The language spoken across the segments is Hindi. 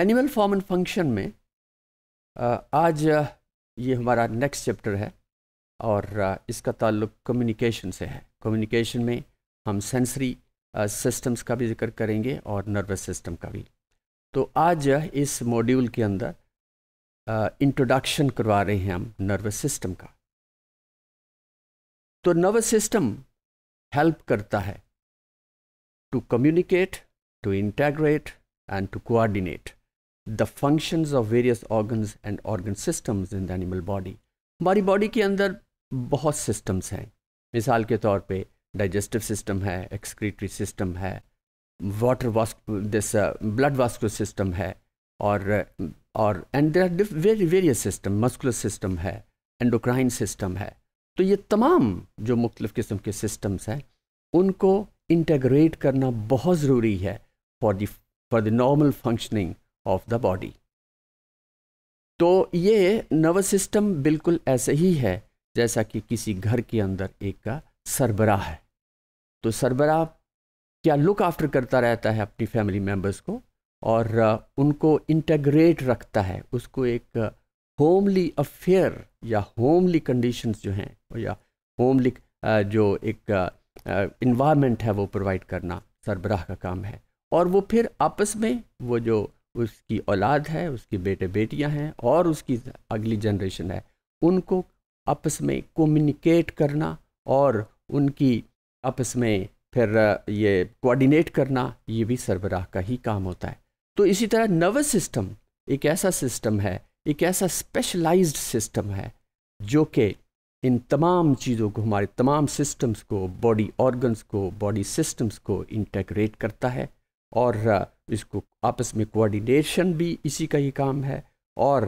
एनिमल फॉर्म एंड फंक्शन में आज ये हमारा नेक्स्ट चैप्टर है और इसका ताल्लुक कम्युनिकेशन से है कम्युनिकेशन में हम सेंसरी सिस्टम्स का भी जिक्र करेंगे और नर्वस सिस्टम का भी तो आज इस मॉड्यूल के अंदर इंट्रोडक्शन करवा रहे हैं हम नर्वस सिस्टम का तो नर्वस सिस्टम हेल्प करता है to communicate to integrate and to coordinate the function of various organ and organ system in the animal body हमारी बॉडी के अंदर बहुत सिस्टम्स हैं मिसाल के तौर पर डाइजेस्टिव सिस्टम है एक्सक्रीटरी सिस्टम है वाटर वास्क दिस ब्लड वास्कुलर सिस्टम है और और and there very various system muscular system है एंडोक्राइन सिस्टम है तो ये तमाम जो मुख्तलिफ़ किस्म के सिस्टम्स हैं उनको इंटेग्रेट करना बहुत ज़रूरी है for the for the normal functioning of the body तो ये नर्वस सिस्टम बिल्कुल ऐसे ही है जैसा कि किसी घर के अंदर एक का सरबराह है तो सरबराह क्या लुक आफ्टर करता रहता है अपनी फैमिली मेम्बर्स को और उनको इंटेग्रेट रखता है उसको एक होमली अफेयर या होमली कंडीशंस जो हैं या होमली जो एक इन्वामेंट है वो प्रोवाइड करना सरबराह का काम है और वो फिर आपस में वो जो उसकी औलाद है उसके बेटे बेटियां हैं और उसकी अगली जनरेशन है उनको आपस में कम्युनिकेट करना और उनकी आपस में फिर ये कोऑर्डिनेट करना ये भी सरबराह का ही काम होता है तो इसी तरह नर्वस सिस्टम एक ऐसा सिस्टम है एक ऐसा स्पेशलाइज्ड सिस्टम है जो कि इन तमाम चीज़ों को हमारे तमाम सिस्टम्स को बॉडी ऑर्गन्स को बॉडी सिस्टम्स को इंटेग्रेट करता है और इसको आपस में कोऑर्डिनेशन भी इसी का ही काम है और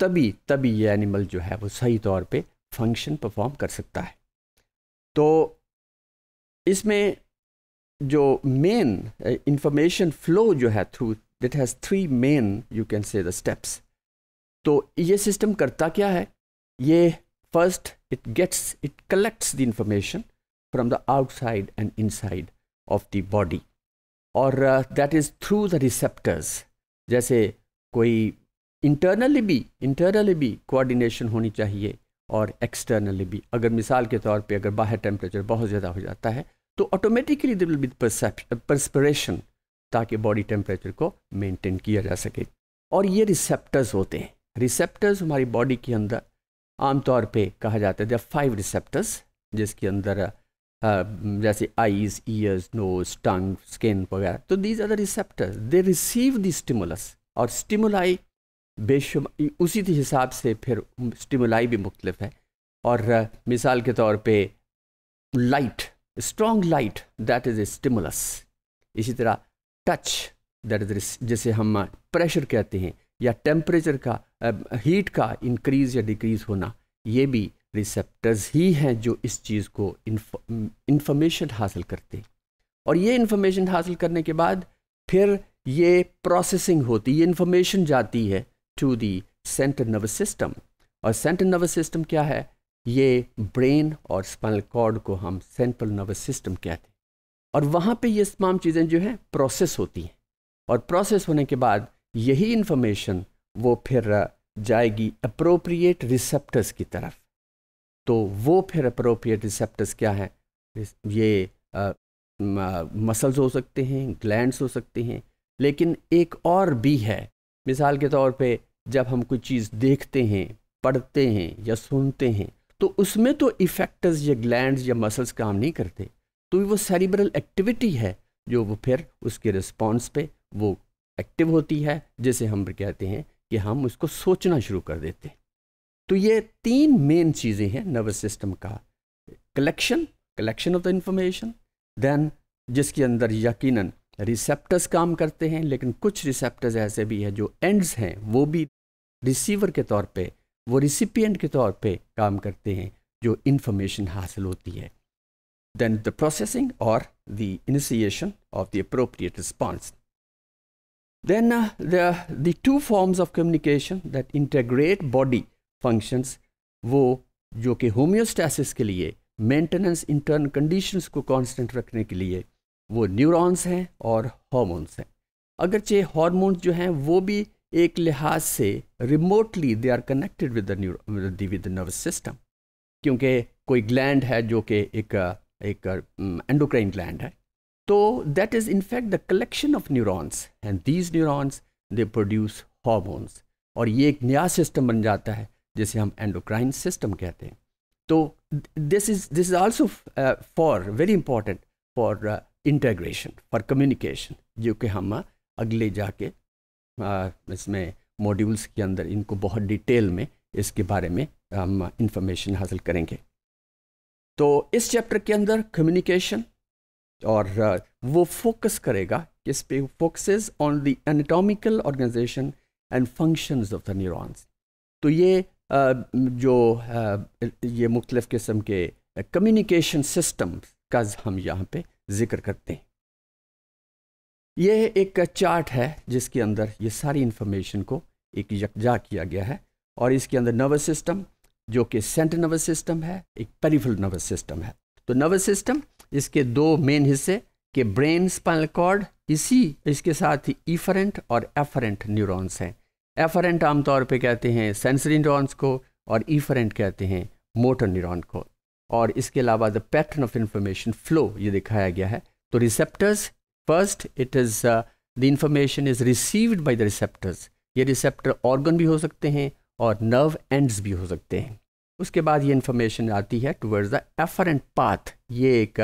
तभी तभी ये एनिमल जो है वो सही तौर पे फंक्शन परफॉर्म कर सकता है तो इसमें जो मेन इंफॉर्मेशन फ्लो जो है through it has three main you can say the steps तो ये सिस्टम करता क्या है ये first it gets it collects the information from the outside and inside of the body और that is through the receptors जैसे कोई इंटरनली भी इंटरनली भी कोऑर्डिनेशन होनी चाहिए और एक्सटर्नली भी अगर मिसाल के तौर पे अगर बाहर टेम्परेचर बहुत ज़्यादा हो जाता है तो ऑटोमेटिकली दिल विद परस्परेशन ताकि बॉडी टेम्परेचर को मेंटेन किया जा सके और ये रिसेप्टर्स होते हैं रिसेप्टर्स हमारी बॉडी के अंदर आमतौर पे कहा जाता है फाइव रिसेप्टर्स जिसके अंदर Uh, जैसे eyes ears nose tongue skin वगैरह तो these are the receptor they receive the stimulus और स्टिमुलाई बेशुम उसी के हिसाब से फिर स्टिमुलाई भी मुख्तलिफ है और uh, मिसाल के तौर पे light strong light that is a stimulus इसी तरह टच दैट इज़ जैसे हम प्रेशर uh, कहते हैं या टेम्परेचर का हीट का इंक्रीज़ या डिक्रीज़ होना ये भी रिसेप्टर्स ही हैं जो इस चीज़ को इंफॉर्मेशन हासिल करते हैं और ये इन्फॉर्मेशन हासिल करने के बाद फिर ये प्रोसेसिंग होती है इंफॉर्मेशन जाती है to the central nervous system और सेंट्रल नर्वस सिस्टम क्या है ये ब्रेन और स्पाइनल कॉर्ड को हम सेंट्रल नर्वस सिस्टम कहते हैं और वहाँ पे ये तमाम चीज़ें जो हैं प्रोसेस होती हैं और प्रोसेस होने के बाद यही इंफॉर्मेशन वो फिर जाएगी अप्रोप्रिएट रिसेप्टर्स की तरफ तो वो फिर अप्रोप्रिएट रिसेप्टर्स क्या है ये मसल्स हो सकते हैं ग्लैंड्स हो सकते हैं लेकिन एक और भी है मिसाल के तौर पे जब हम कोई चीज़ देखते हैं पढ़ते हैं या सुनते हैं तो उसमें तो इफेक्टर्स या ग्लैंड्स या मसल्स काम नहीं करते तो वो सेरिब्रल एक्टिविटी है जो वो फिर उसके रिस्पॉन्स पे वो एक्टिव होती है जिसे हम कहते हैं कि हम उसको सोचना शुरू कर देते हैं तो ये तीन मेन चीज़ें हैं नर्वस सिस्टम का collection collection of the information then जिसके अंदर यकीनन रिसेप्टर्स काम करते हैं लेकिन कुछ रिसेप्टर्स ऐसे भी हैं जो एंड्स हैं वो भी रिसीवर के तौर पे वो रिसिपियंट के तौर पे काम करते हैं जो इंफॉर्मेशन हासिल होती है देन द प्रोसेसिंग और the initiation of the appropriate response then the two forms of communication that integrate body functions वो जो कि होम्योस्टैसिस के लिए मेंटेनेंस इंटरन कंडीशंस को कांस्टेंट रखने के लिए वो न्यूरॉन्स हैं और हॉर्मोन्स हैं अगरचे हॉर्मोन्स जो हैं वो भी एक लिहाज से remotely they are connected with the with nervous system क्योंकि कोई ग्लैंड है जो कि एक एक एंडोक्राइन ग्लैंड है तो that is in fact the collection of neurons and these neurons they produce hormones और ये एक नया सिस्टम बन जाता है जिसे हम एंडोक्राइन सिस्टम कहते हैं तो this is this is also for very important for integration for communication जो कि हम uh, अगले जाके uh, इसमें मॉड्यूल्स के अंदर इनको बहुत डिटेल में इसके बारे में हम इंफॉर्मेशन uh, हासिल करेंगे तो इस चैप्टर के अंदर कम्युनिकेशन और uh, वो फोकस करेगा किस पे focus on the anatomical organisation and functions of the neurons तो ये जो ये मुख्तलिफ़ किस्म के कम्युनिकेशन सिस्टम का हम यहाँ पे ज़िक्र करते हैं यह एक चार्ट है जिसके अंदर ये सारी इन्फॉर्मेशन को एक यकजा किया गया है और इसके अंदर नर्वस सिस्टम जो कि सेंट्रल नर्वस सिस्टम है एक पेरिफल नर्वस सिस्टम है तो नर्वस सिस्टम इसके दो मेन हिस्से के ब्रेन स्पाइनल कॉर्ड इसी इसके साथ ही ईफरेंट और एफरेंट न्यूरॉन्स हैं एफरेंट आमतौर पे कहते हैं सेंसरी न्यूरॉन्स को और ईफरेंट कहते हैं मोटर न्यूरॉन को और इसके अलावा the pattern of information flow ये दिखाया गया है तो receptors first it is the information is received by the receptors ये रिसेप्टर ऑर्गन भी हो सकते हैं और नर्व एंड्स भी हो सकते हैं उसके बाद ये इंफॉर्मेशन आती है टूवर्ड्स द एफरेंट पाथ ये एक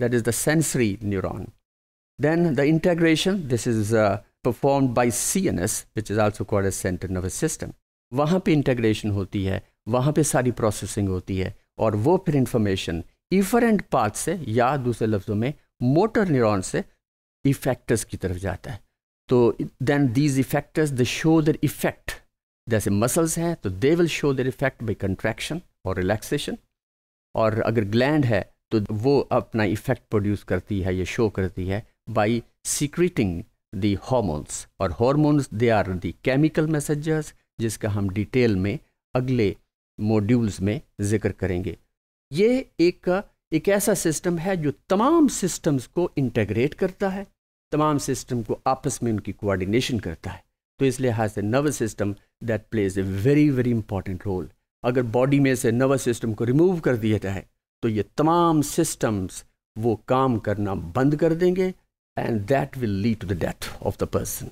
that is the sensory neuron then the integration this is performed by CNS which is also called as centre nervous system वहाँ पे इंटग्रेशन होती है वहाँ पे सारी प्रोसेसिंग होती है और वो फिर इंफॉर्मेशन इफरेंट पाथ से या दूसरे लफ्ज़ों में मोटर न्यूरॉन से इफेक्टर्स की तरफ जाता है तो then these effectors the show their effect जैसे मसल्स हैं तो they will show their effect by contraction और रिलैक्सेशन और अगर ग्लैंड है तो वो अपना इफेक्ट प्रोड्यूस करती है या शो करती है बाई सीक्रेटिंग the hormones और hormones they are the chemical messengers जिसका हम डिटेल में अगले मॉड्यूल्स में जिक्र करेंगे ये एक एक ऐसा सिस्टम है जो तमाम सिस्टम्स को इंटेग्रेट करता है तमाम सिस्टम को आपस में उनकी कोऑर्डिनेशन करता है तो इस लिहाज से nervous system that plays a very very important role अगर बॉडी में से नर्वस सिस्टम को रिमूव कर दिया जाए तो ये तमाम सिस्टम्स वो काम करना बंद कर देंगे and that will lead to the death of the person.